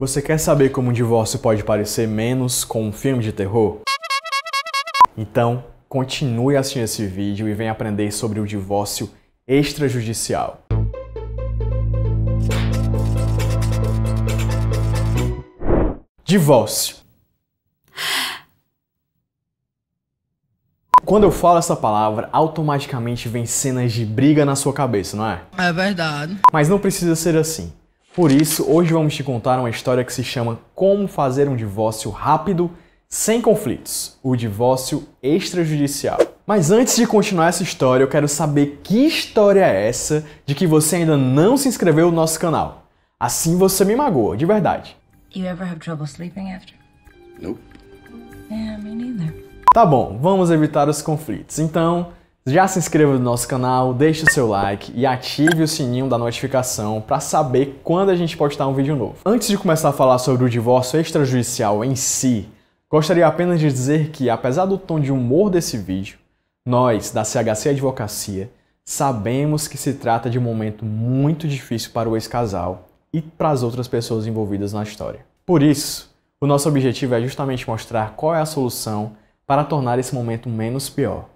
Você quer saber como um divórcio pode parecer menos com um filme de terror? Então, continue assistindo esse vídeo e venha aprender sobre o divórcio extrajudicial. Divórcio. Quando eu falo essa palavra, automaticamente vem cenas de briga na sua cabeça, não é? É verdade. Mas não precisa ser assim. Por isso, hoje vamos te contar uma história que se chama Como Fazer um Divórcio Rápido Sem Conflitos o divórcio extrajudicial. Mas antes de continuar essa história, eu quero saber que história é essa de que você ainda não se inscreveu no nosso canal. Assim você me magoa, de verdade. You ever have trouble sleeping after? Nope. Yeah, me neither. Tá bom, vamos evitar os conflitos. Então, já se inscreva no nosso canal, deixe o seu like e ative o sininho da notificação para saber quando a gente postar um vídeo novo. Antes de começar a falar sobre o divórcio extrajudicial em si, gostaria apenas de dizer que, apesar do tom de humor desse vídeo, nós, da CHC Advocacia, sabemos que se trata de um momento muito difícil para o ex-casal e para as outras pessoas envolvidas na história. Por isso, o nosso objetivo é justamente mostrar qual é a solução para tornar esse momento menos pior.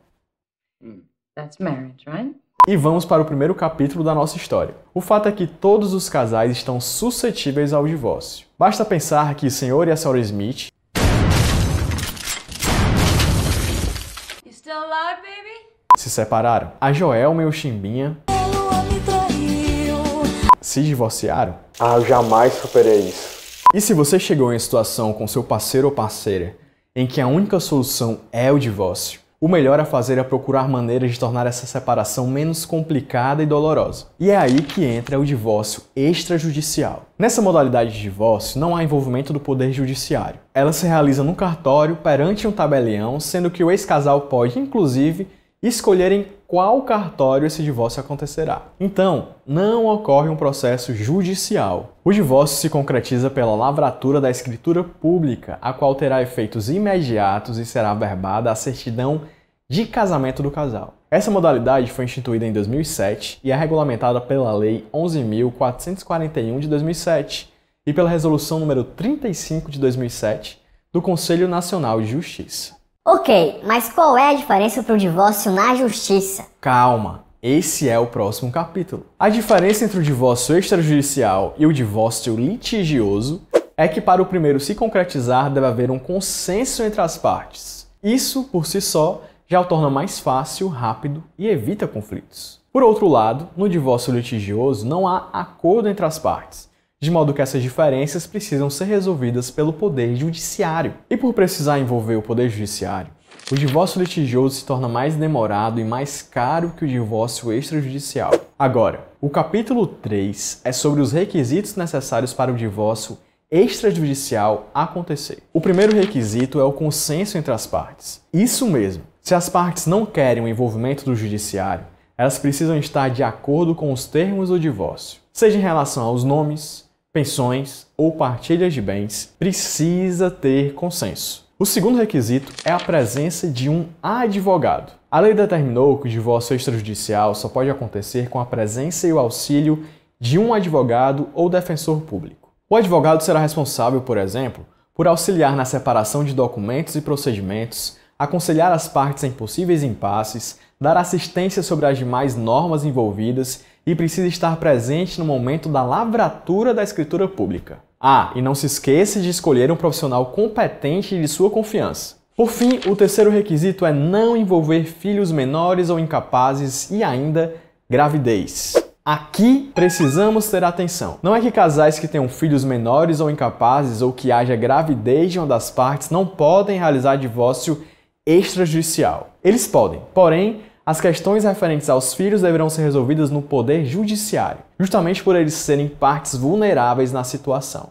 Hum. That's marriage, right? E vamos para o primeiro capítulo da nossa história. O fato é que todos os casais estão suscetíveis ao divórcio. Basta pensar que o senhor e a senhora Smith alive, se separaram. A Joelma e o Chimbinha se divorciaram. Ah, eu jamais superei isso. E se você chegou em uma situação com seu parceiro ou parceira em que a única solução é o divórcio, o melhor a fazer é procurar maneiras de tornar essa separação menos complicada e dolorosa. E é aí que entra o divórcio extrajudicial. Nessa modalidade de divórcio, não há envolvimento do poder judiciário. Ela se realiza no cartório, perante um tabelião, sendo que o ex-casal pode, inclusive, escolherem qual cartório esse divórcio acontecerá. Então, não ocorre um processo judicial. O divórcio se concretiza pela lavratura da escritura pública, a qual terá efeitos imediatos e será verbada a certidão de casamento do casal. Essa modalidade foi instituída em 2007 e é regulamentada pela Lei 11.441 de 2007 e pela Resolução número 35 de 2007 do Conselho Nacional de Justiça. Ok, mas qual é a diferença para o divórcio na justiça? Calma, esse é o próximo capítulo. A diferença entre o divórcio extrajudicial e o divórcio litigioso é que para o primeiro se concretizar deve haver um consenso entre as partes. Isso, por si só, já o torna mais fácil, rápido e evita conflitos. Por outro lado, no divórcio litigioso não há acordo entre as partes, de modo que essas diferenças precisam ser resolvidas pelo Poder Judiciário. E por precisar envolver o Poder Judiciário, o divórcio litigioso se torna mais demorado e mais caro que o divórcio extrajudicial. Agora, o capítulo 3 é sobre os requisitos necessários para o divórcio extrajudicial acontecer. O primeiro requisito é o consenso entre as partes. Isso mesmo. Se as partes não querem o envolvimento do judiciário, elas precisam estar de acordo com os termos do divórcio, seja em relação aos nomes, pensões ou partilhas de bens, precisa ter consenso. O segundo requisito é a presença de um advogado. A lei determinou que o divórcio extrajudicial só pode acontecer com a presença e o auxílio de um advogado ou defensor público. O advogado será responsável, por exemplo, por auxiliar na separação de documentos e procedimentos, aconselhar as partes em possíveis impasses, dar assistência sobre as demais normas envolvidas e precisa estar presente no momento da lavratura da escritura pública. Ah, e não se esqueça de escolher um profissional competente e de sua confiança. Por fim, o terceiro requisito é não envolver filhos menores ou incapazes e ainda gravidez. Aqui precisamos ter atenção. Não é que casais que tenham filhos menores ou incapazes ou que haja gravidez de uma das partes não podem realizar divórcio extrajudicial. Eles podem, porém, as questões referentes aos filhos deverão ser resolvidas no Poder Judiciário, justamente por eles serem partes vulneráveis na situação.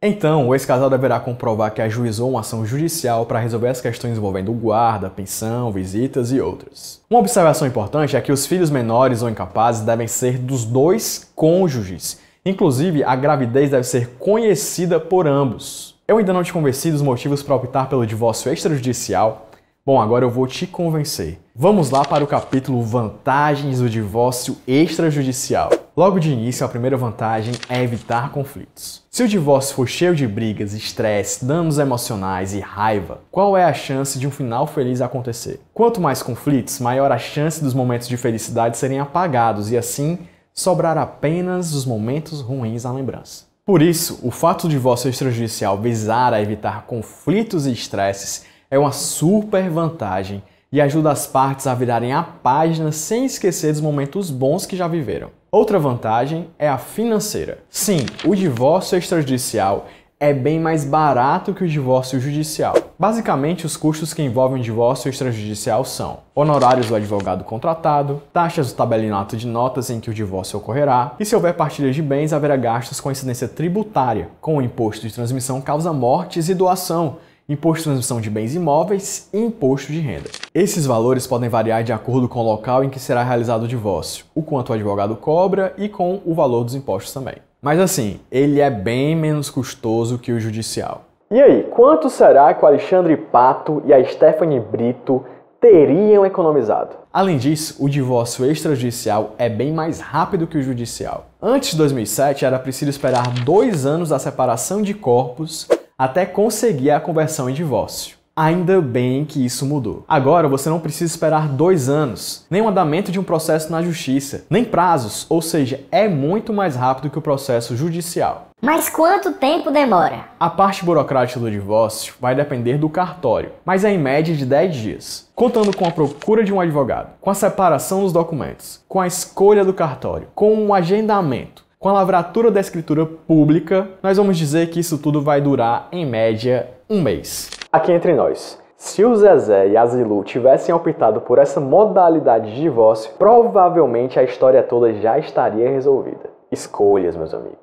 Então, o ex-casal deverá comprovar que ajuizou uma ação judicial para resolver as questões envolvendo guarda, pensão, visitas e outras. Uma observação importante é que os filhos menores ou incapazes devem ser dos dois cônjuges. Inclusive, a gravidez deve ser conhecida por ambos. Eu ainda não te convenci dos motivos para optar pelo divórcio extrajudicial, Bom, agora eu vou te convencer. Vamos lá para o capítulo Vantagens do divórcio extrajudicial. Logo de início, a primeira vantagem é evitar conflitos. Se o divórcio for cheio de brigas, estresse, danos emocionais e raiva, qual é a chance de um final feliz acontecer? Quanto mais conflitos, maior a chance dos momentos de felicidade serem apagados e assim sobrar apenas os momentos ruins à lembrança. Por isso, o fato do divórcio extrajudicial visar a evitar conflitos e estresses é uma super vantagem e ajuda as partes a virarem a página sem esquecer dos momentos bons que já viveram. Outra vantagem é a financeira. Sim, o divórcio extrajudicial é bem mais barato que o divórcio judicial. Basicamente, os custos que envolvem o divórcio extrajudicial são honorários do advogado contratado, taxas do tabelinato de notas em que o divórcio ocorrerá, e se houver partilha de bens, haverá gastos com incidência tributária, com o imposto de transmissão causa mortes e doação, imposto de transmissão de bens imóveis e imposto de renda. Esses valores podem variar de acordo com o local em que será realizado o divórcio, o quanto o advogado cobra e com o valor dos impostos também. Mas assim, ele é bem menos custoso que o judicial. E aí, quanto será que o Alexandre Pato e a Stephanie Brito teriam economizado? Além disso, o divórcio extrajudicial é bem mais rápido que o judicial. Antes de 2007, era preciso esperar dois anos da separação de corpos até conseguir a conversão em divórcio. Ainda bem que isso mudou. Agora você não precisa esperar dois anos, nem o andamento de um processo na justiça, nem prazos, ou seja, é muito mais rápido que o processo judicial. Mas quanto tempo demora? A parte burocrática do divórcio vai depender do cartório, mas é em média de 10 dias, contando com a procura de um advogado, com a separação dos documentos, com a escolha do cartório, com o um agendamento com a lavratura da escritura pública, nós vamos dizer que isso tudo vai durar, em média, um mês. Aqui entre nós, se o Zezé e a Zilu tivessem optado por essa modalidade de divórcio, provavelmente a história toda já estaria resolvida. Escolhas, meus amigos.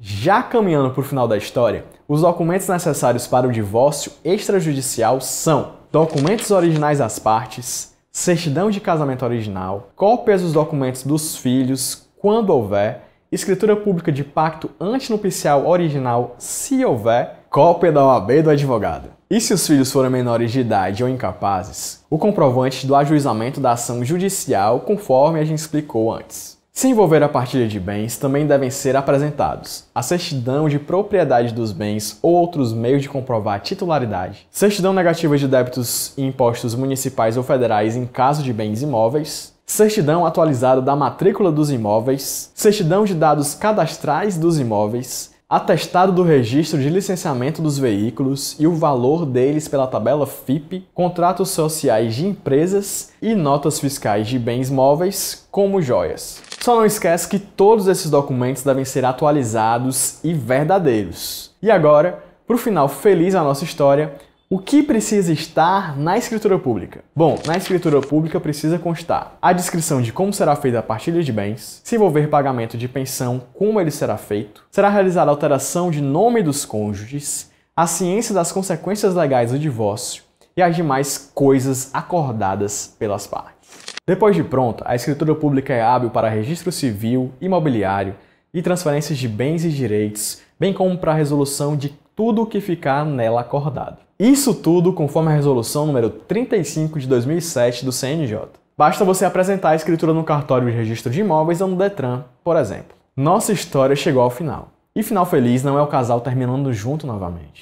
Já caminhando para o final da história, os documentos necessários para o divórcio extrajudicial são documentos originais às partes, certidão de casamento original, cópias dos documentos dos filhos, quando houver, escritura pública de pacto antinupcial original, se houver, cópia da OAB do advogado. E se os filhos forem menores de idade ou incapazes, o comprovante do ajuizamento da ação judicial, conforme a gente explicou antes. Se envolver a partilha de bens, também devem ser apresentados a certidão de propriedade dos bens ou outros meios de comprovar a titularidade, certidão negativa de débitos e impostos municipais ou federais em caso de bens imóveis, certidão atualizada da matrícula dos imóveis, certidão de dados cadastrais dos imóveis, atestado do registro de licenciamento dos veículos e o valor deles pela tabela FIP, contratos sociais de empresas e notas fiscais de bens móveis, como joias. Só não esquece que todos esses documentos devem ser atualizados e verdadeiros. E agora, para o final feliz da nossa história, o que precisa estar na escritura pública? Bom, na escritura pública precisa constar a descrição de como será feita a partilha de bens, se envolver pagamento de pensão, como ele será feito, será realizada alteração de nome dos cônjuges, a ciência das consequências legais do divórcio e as demais coisas acordadas pelas partes. Depois de pronta, a escritura pública é hábil para registro civil, imobiliário e transferências de bens e direitos, bem como para a resolução de tudo o que ficar nela acordado. Isso tudo conforme a resolução número 35 de 2007 do CNJ. Basta você apresentar a escritura no cartório de registro de imóveis ou no Detran, por exemplo. Nossa história chegou ao final. E final feliz não é o casal terminando junto novamente.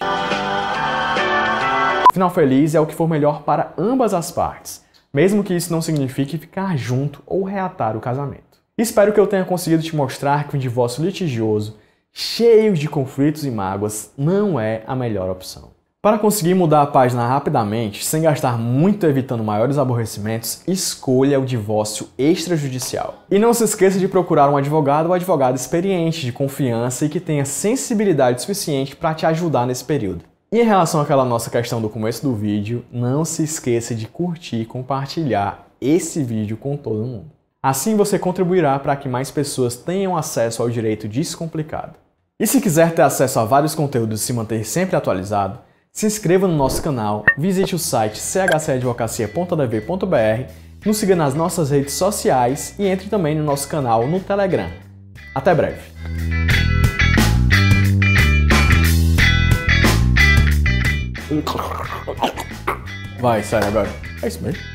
Final feliz é o que for melhor para ambas as partes, mesmo que isso não signifique ficar junto ou reatar o casamento. Espero que eu tenha conseguido te mostrar que um divórcio litigioso, cheio de conflitos e mágoas, não é a melhor opção. Para conseguir mudar a página rapidamente, sem gastar muito evitando maiores aborrecimentos, escolha o divórcio extrajudicial. E não se esqueça de procurar um advogado ou advogada experiente, de confiança e que tenha sensibilidade suficiente para te ajudar nesse período. E em relação àquela nossa questão do começo do vídeo, não se esqueça de curtir e compartilhar esse vídeo com todo mundo. Assim você contribuirá para que mais pessoas tenham acesso ao direito descomplicado. E se quiser ter acesso a vários conteúdos e se manter sempre atualizado, se inscreva no nosso canal, visite o site chcadvocacia.adv.br, nos siga nas nossas redes sociais e entre também no nosso canal no Telegram. Até breve! Vai, sai agora. É isso mesmo.